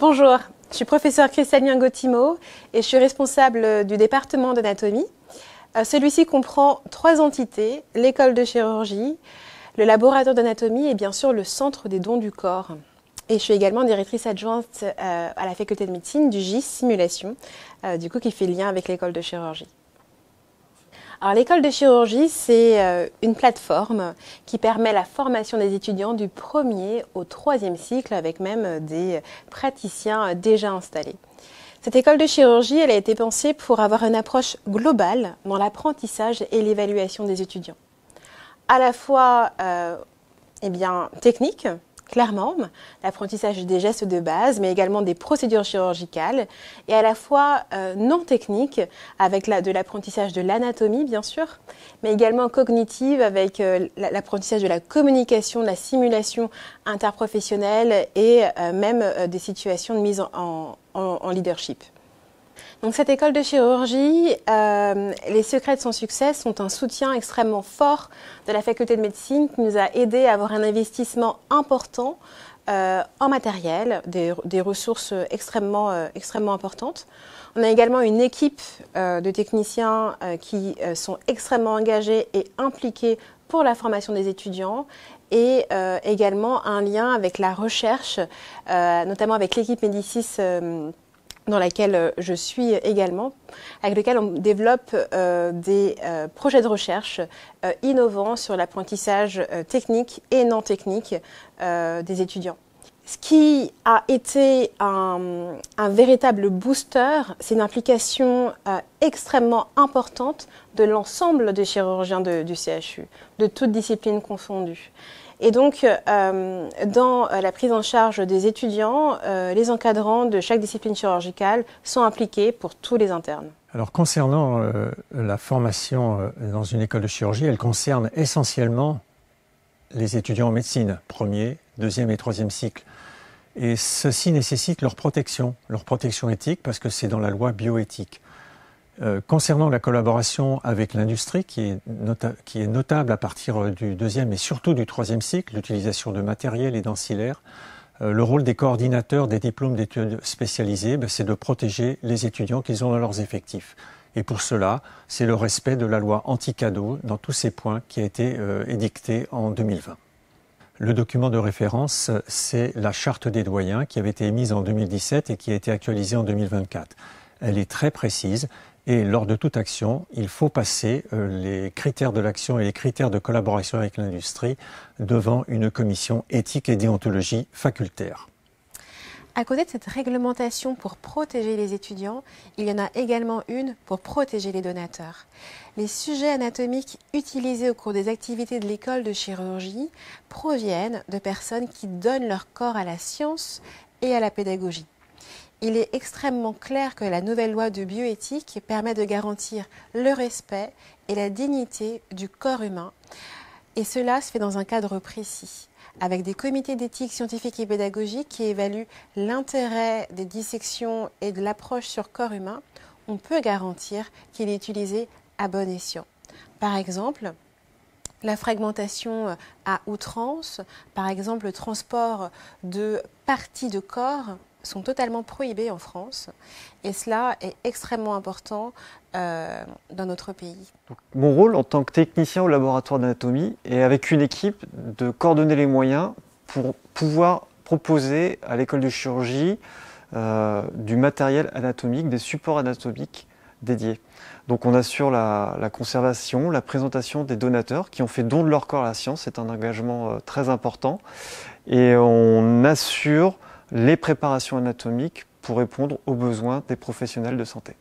Bonjour, je suis professeur Christiane Gotimo et je suis responsable du département d'anatomie. Euh, celui-ci comprend trois entités, l'école de chirurgie, le laboratoire d'anatomie et bien sûr le centre des dons du corps. Et je suis également directrice adjointe euh, à la faculté de médecine du GIS Simulation, euh, du coup qui fait lien avec l'école de chirurgie. Alors l'école de chirurgie, c'est euh, une plateforme qui permet la formation des étudiants du premier au troisième cycle avec même euh, des praticiens euh, déjà installés. Cette école de chirurgie, elle a été pensée pour avoir une approche globale dans l'apprentissage et l'évaluation des étudiants. À la fois euh, eh bien, technique, clairement l'apprentissage des gestes de base, mais également des procédures chirurgicales, et à la fois euh, non techniques, avec de l'apprentissage de l'anatomie, bien sûr, mais également cognitive, avec euh, l'apprentissage de la communication, de la simulation interprofessionnelle et euh, même des situations de mise en leadership. Donc cette école de chirurgie, euh, les secrets de son succès sont un soutien extrêmement fort de la faculté de médecine qui nous a aidé à avoir un investissement important euh, en matériel, des, ressources extrêmement, euh, extrêmement importantes. On a également une équipe de techniciens qui sont extrêmement engagés et impliqués pour la formation des étudiants et également un lien avec la recherche, notamment avec l'équipe Médicis dans laquelle euh, je suis également, avec lequel on développe euh, des euh, projets de recherche innovants sur l'apprentissage technique et non technique des étudiants. Ce qui a été un, véritable booster, c'est une implication extrêmement importante de l'ensemble des chirurgiens du CHU, de toutes disciplines confondues. Et donc, euh, dans euh, la prise en charge des étudiants, euh, les encadrants de chaque discipline chirurgicale sont impliqués pour tous les internes. Alors concernant la formation dans une école de chirurgie, elle concerne essentiellement les étudiants en médecine, premier, deuxième et troisième cycle. Et ceci nécessite leur protection, leur protection éthique, parce que c'est dans la loi bioéthique. Euh, concernant la collaboration avec l'industrie, qui, est notable à partir euh, du deuxième et surtout du troisième cycle, l'utilisation de matériel et d'ancillaires, euh, le rôle des coordinateurs des diplômes d'études spécialisées, ben, c'est de protéger les étudiants qu'ils ont dans leurs effectifs. Et pour cela, c'est le respect de la loi anti-cadeau dans tous ces points qui a été édictée en 2020. Le document de référence, c'est la charte des doyens qui avait été émise en 2017 et qui a été actualisée en 2024. Elle est très précise et lors de toute action, il faut passer euh, les critères de l'action et les critères de collaboration avec l'industrie devant une commission éthique et déontologie facultaire. À côté de cette réglementation pour protéger les étudiants, il y en a également une pour protéger les donateurs. Les sujets anatomiques utilisés au cours des activités de l'école de chirurgie proviennent de personnes qui donnent leur corps à la science et à la pédagogie il est extrêmement clair que la nouvelle loi de bioéthique permet de garantir le respect et la dignité du corps humain. Et cela se fait dans un cadre précis, avec des comités d'éthique scientifique et pédagogique qui évaluent l'intérêt des dissections et de l'approche sur corps humain. On peut garantir qu'il est utilisé à bon escient. Par exemple, la fragmentation à outrance, par exemple le transport de parties de corps sont totalement prohibées en France. Et cela est extrêmement important euh, dans notre pays. mon rôle en tant que technicien au laboratoire d'anatomie est avec une équipe de coordonner les moyens pour pouvoir proposer à l'école de chirurgie euh, du matériel anatomique, des supports anatomiques dédiés. Donc on assure la, conservation, la présentation des donateurs qui ont fait don de leur corps à la science, c'est un engagement euh, très important. Et on assure les préparations anatomiques pour répondre aux besoins des professionnels de santé.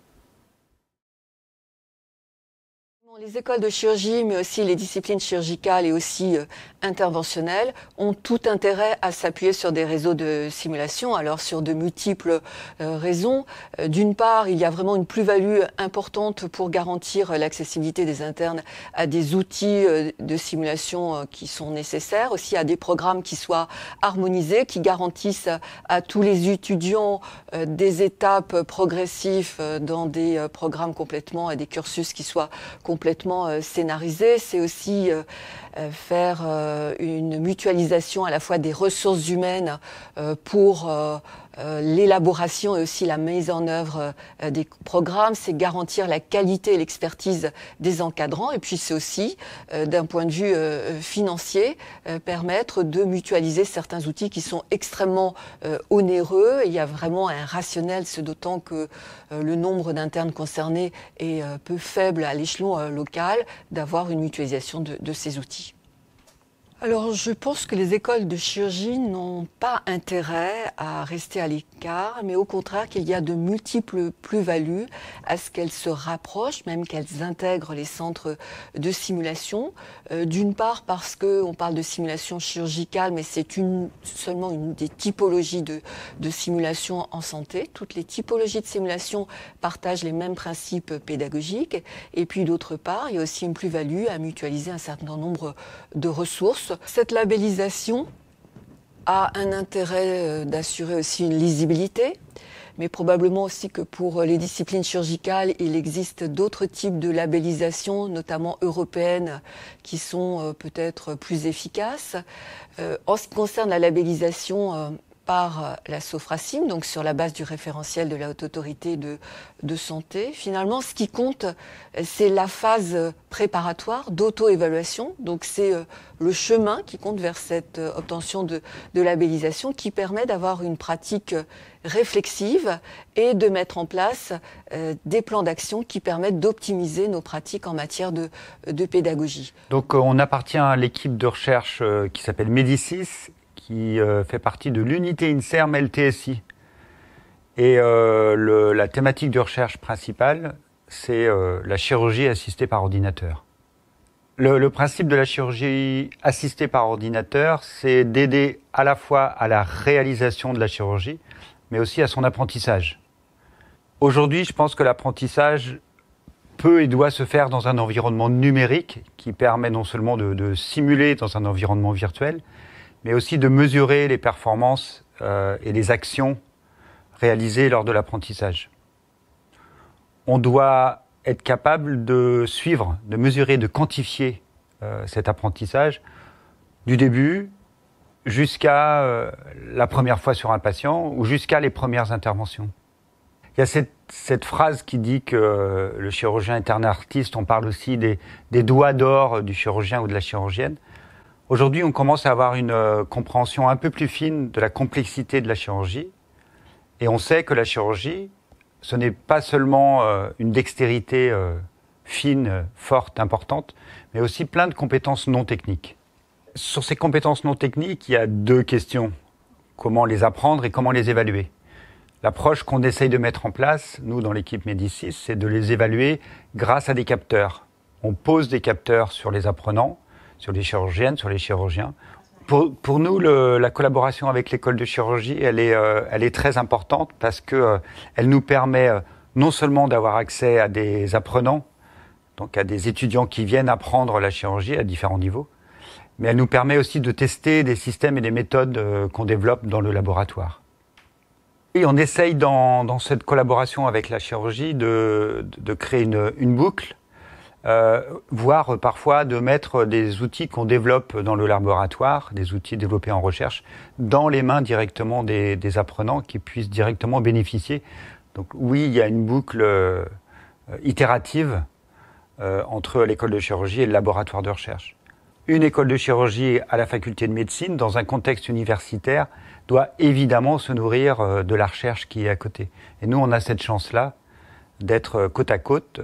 Les écoles de chirurgie, mais aussi les disciplines chirurgicales et aussi euh, interventionnelles, ont tout intérêt à s'appuyer sur des réseaux de simulation, alors sur de multiples euh, raisons. Euh, d'une part, il y a vraiment une plus-value importante pour garantir l'accessibilité des internes à des outils de simulation qui sont nécessaires, aussi à des programmes qui soient harmonisés, qui garantissent à tous les étudiants des étapes progressives dans des programmes complètement et des cursus qui soient complètement euh, scénarisé, c'est aussi euh, euh, faire une mutualisation à la fois des ressources humaines pour euh, l'élaboration et aussi la mise en œuvre euh, des programmes, c'est garantir la qualité et l'expertise des encadrants, et puis c'est aussi, euh, d'un point de vue financier, permettre de mutualiser certains outils qui sont extrêmement onéreux. Il y a vraiment un rationnel, ce d'autant que le nombre d'internes concernés est peu faible à l'échelon local, d'avoir une mutualisation de, de ces outils. Alors je pense que les écoles de chirurgie n'ont pas intérêt à rester à l'écart, mais au contraire qu'il y a de multiples plus-values à ce qu'elles se rapprochent, même qu'elles intègrent les centres de simulation. Euh, d'une part parce qu'on parle de simulation chirurgicale, mais c'est seulement une des typologies de simulation en santé. Toutes les typologies de simulation partagent les mêmes principes pédagogiques. Et puis d'autre part, il y a aussi une plus-value à mutualiser un certain nombre de ressources cette labellisation a un intérêt euh, d'assurer aussi une lisibilité, mais probablement aussi que pour les disciplines chirurgicales, il existe d'autres types de labellisation, notamment européennes, qui sont euh, peut-être plus efficaces. Euh, en ce qui concerne la labellisation par euh, la Sofracim, donc sur la base du référentiel de la haute autorité de, santé. Finalement, ce qui compte, c'est la phase euh, préparatoire d'auto-évaluation. Donc c'est euh, le chemin qui compte vers cette obtention de, labellisation qui permet d'avoir une pratique réflexive et de mettre en place des plans d'action qui permettent d'optimiser nos pratiques en matière de, de pédagogie. Donc on appartient à l'équipe de recherche qui s'appelle Médicis qui euh, fait partie de l'unité INSERM LTSI. Et euh, la thématique de recherche principale, c'est euh, la chirurgie assistée par ordinateur. Le, principe de la chirurgie assistée par ordinateur, c'est d'aider à la fois à la réalisation de la chirurgie, mais aussi à son apprentissage. Aujourd'hui, je pense que l'apprentissage peut et doit se faire dans un environnement numérique qui permet non seulement de simuler dans un environnement virtuel, mais aussi de mesurer les performances euh, et les actions réalisées lors de l'apprentissage. On doit être capable de suivre, de mesurer, de quantifier euh, cet apprentissage du début jusqu'à euh, la première fois sur un patient ou jusqu'à les premières interventions. Il y a cette, cette phrase qui dit que euh, le chirurgien est un artiste, on parle aussi des, des doigts d'or du chirurgien ou de la chirurgienne. Aujourd'hui, on commence à avoir une euh, compréhension un peu plus fine de la complexité de la chirurgie. Et on sait que la chirurgie, ce n'est pas seulement euh, une dextérité euh, fine, forte, importante, mais aussi plein de compétences non techniques. Sur ces compétences non techniques, il y a deux questions. Comment les apprendre et comment les évaluer L'approche qu'on essaye de mettre en place, nous, dans l'équipe Médicis, c'est de les évaluer grâce à des capteurs. On pose des capteurs sur les apprenants sur les chirurgiennes, sur les chirurgiens. Pour, pour nous, le, la collaboration avec l'école de chirurgie, elle est, euh, elle est très importante parce que euh, elle nous permet euh, non seulement d'avoir accès à des apprenants, donc à des étudiants qui viennent apprendre la chirurgie à différents niveaux, mais elle nous permet aussi de tester des systèmes et des méthodes qu'on développe dans le laboratoire. Et on essaye dans, dans cette collaboration avec la chirurgie de, de créer une, une boucle euh, voire euh, parfois de mettre des outils qu'on développe dans le laboratoire, des outils développés en recherche, dans les mains directement des, apprenants qui puissent directement bénéficier. Donc oui, il y a une boucle euh, itérative euh, entre l'école de chirurgie et le laboratoire de recherche. Une école de chirurgie à la faculté de médecine, dans un contexte universitaire, doit évidemment se nourrir de la recherche qui est à côté. Et nous, on a cette chance-là d'être côte à côte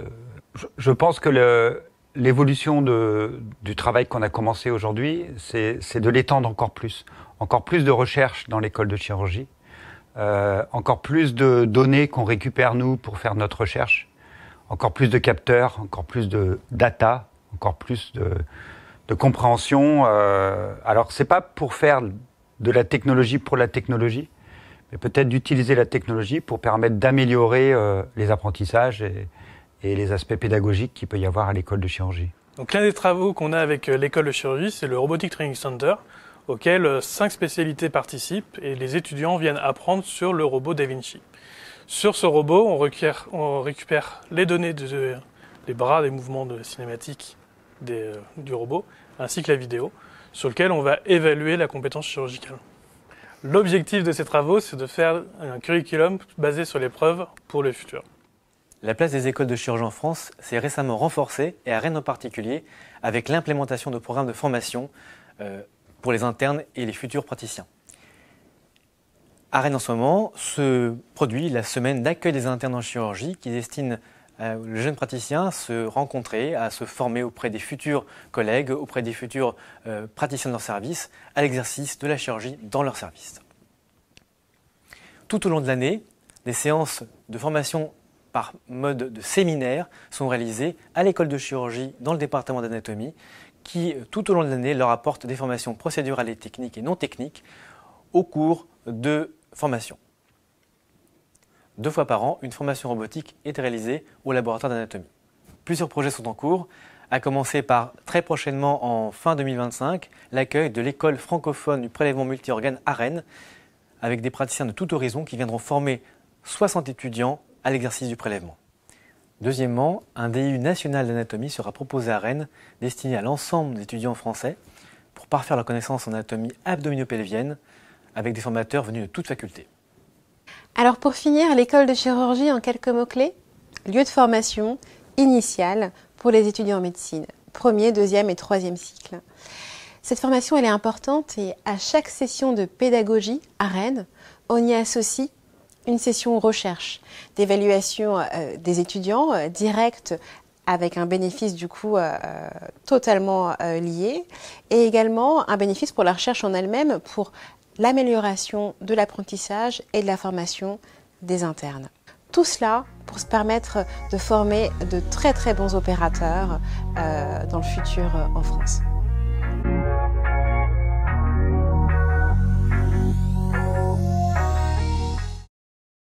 je pense que l'évolution du travail qu'on a commencé aujourd'hui, c'est de l'étendre encore plus. Encore plus de recherche dans l'école de chirurgie, euh, encore plus de données qu'on récupère nous pour faire notre recherche, encore plus de capteurs, encore plus de data, encore plus de, compréhension. Euh, alors c'est pas pour faire de la technologie pour la technologie, mais peut-être d'utiliser la technologie pour permettre d'améliorer euh, les apprentissages et, et les aspects pédagogiques qu'il peut y avoir à l'école de chirurgie. Donc l'un des travaux qu'on a avec euh, l'école de chirurgie, c'est le Robotic Training Center, auquel euh, cinq spécialités participent et les étudiants viennent apprendre sur le robot Da Vinci. Sur ce robot, on, récupère les données des bras, des mouvements de cinématiques euh, du robot, ainsi que la vidéo, sur lequel on va évaluer la compétence chirurgicale. L'objectif de ces travaux, c'est de faire un curriculum basé sur l'épreuve pour le futur. La place des écoles de chirurgie en France s'est récemment renforcée, et à Rennes en particulier, avec l'implémentation de programmes de formation euh, pour les internes et les futurs praticiens. À Rennes en ce moment se produit la semaine d'accueil des internes en chirurgie qui destine euh, le jeune praticien à se rencontrer, à se former auprès des futurs collègues, auprès des futurs euh, praticiens de leur service, à l'exercice de la chirurgie dans leur service. Tout au long de l'année, des séances de formation par mode de séminaire sont réalisés à l'école de chirurgie dans le département d'anatomie qui, euh, tout au long de l'année, leur apporte des formations procédurales et techniques et non techniques au cours de formation. Deux fois par an, une formation robotique est réalisée au laboratoire d'anatomie. Plusieurs projets sont en cours, à commencer par très prochainement en fin 2025 l'accueil de l'école francophone du prélèvement multiorgane à Rennes, avec des praticiens de tout horizon qui viendront former 60 étudiants à l'exercice du prélèvement. Deuxièmement, un DIU national d'anatomie sera proposé à Rennes, destiné à l'ensemble des étudiants français, pour parfaire leur connaissance en anatomie abdominopelvienne, avec des formateurs venus de toutes facultés. Alors pour finir, l'école de chirurgie en quelques mots-clés Lieu de formation initiale pour les étudiants en médecine, premier, deuxième et troisième cycle. Cette formation, elle est importante et à chaque session de pédagogie à Rennes, on y associe une session recherche d'évaluation euh, des étudiants euh, directe avec un bénéfice du coup euh, totalement lié et également un bénéfice pour la recherche en elle-même pour l'amélioration de l'apprentissage et de la formation des internes. Tout cela pour se permettre de former de très très bons opérateurs dans le futur en France.